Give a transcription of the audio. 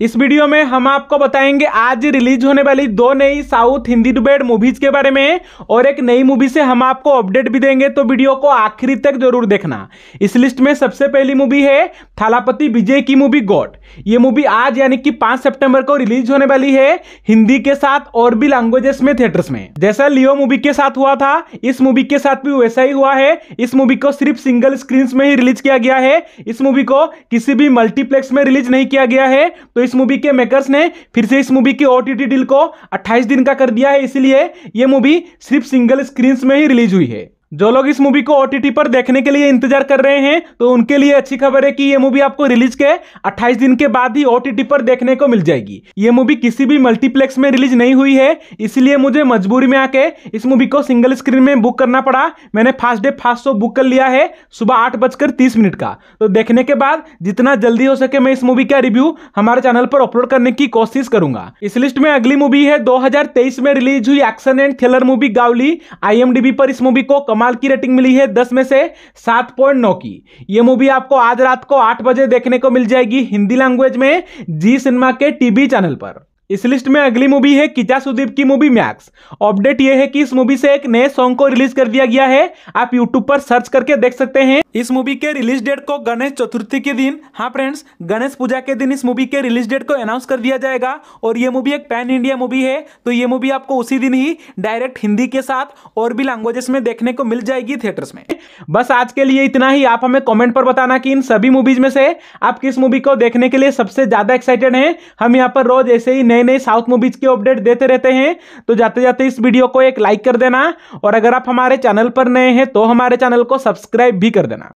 इस वीडियो में हम आपको बताएंगे आज रिलीज होने वाली दो नई साउथ हिंदी डुबेड मूवीज के बारे में और एक नई मूवी से हम आपको अपडेट भी देंगे तो वीडियो को आखिरी तक जरूर देखना इस लिस्ट में सबसे पहली मूवी है थालापति विजय की मूवी गॉड ये मूवी आज यानी कि पांच सितंबर को रिलीज होने वाली है हिंदी के साथ और भी लैंग्वेजेस में थिएटर्स में जैसा लियो मूवी के साथ हुआ था इस मूवी के साथ भी वैसा ही हुआ है इस मूवी को सिर्फ सिंगल स्क्रीन में ही रिलीज किया गया है इस मूवी को किसी भी मल्टीप्लेक्स में रिलीज नहीं किया गया है तो इस मूवी के मेकर्स ने फिर से इस मूवी की ओटीटी डील को 28 दिन का कर दिया है इसलिए ये मूवी सिर्फ सिंगल स्क्रीन में ही रिलीज हुई है जो लोग इस मूवी को ओटीटी पर देखने के लिए इंतजार कर रहे हैं तो उनके लिए अच्छी खबर है कि ये मूवी आपको रिलीज के 28 दिन के बाद ही ओटीटी पर देखने को मिल जाएगी ये मूवी किसी भी मल्टीप्लेक्स में रिलीज नहीं हुई है इसलिए मुझे मजबूरी में आके इस मूवी को सिंगल स्क्रीन में बुक करना पड़ा मैंने first day first show book कर लिया है सुबह आठ बजकर तीस मिनट का तो देखने के बाद जितना जल्दी हो सके मैं इस मूवी का रिव्यू हमारे चैनल पर अपलोड करने की कोशिश करूंगा इस लिस्ट में अगली मूवी है दो में रिलीज हुई एक्शन एंड थ्रिलर मूवी गावली आई पर इस मूवी को कमाल की रेटिंग मिली है दस में से सात पॉइंट नौ की ये मूवी आपको आज रात को आठ बजे देखने को मिल जाएगी हिंदी लैंग्वेज में जी सिनेमा के टीवी चैनल पर इस लिस्ट में अगली मूवी है किचा सुदीप की मूवी मैक्स अपडेट यह है कि इस मूवी से एक नए सॉन्ग को रिलीज कर दिया गया है आप यूट्यूब पर सर्च करके देख सकते हैं इस मूवी के रिलीज डेट को गणेश चतुर्थी के दिन हाँ फ्रेंड्स गणेश पूजा के दिन इस मूवी के रिलीज डेट को अनाउंस कर दिया जाएगा और ये मूवी एक पैन इंडिया मूवी है तो ये मूवी आपको उसी दिन ही डायरेक्ट हिंदी के साथ और भी लैंग्वेजेस में देखने को मिल जाएगी थिएटर्स में बस आज के लिए इतना ही आप हमें कॉमेंट पर बताना की इन सभी मूवीज में से आप किस मूवी को देखने के लिए सबसे ज्यादा एक्साइटेड है हम यहाँ पर रोज ऐसे ही नए नए नए साउथ मूवीज के अपडेट देते रहते हैं तो जाते जाते इस वीडियो को एक लाइक कर देना और अगर आप हमारे चैनल पर नए हैं तो हमारे चैनल को सब्सक्राइब भी कर देना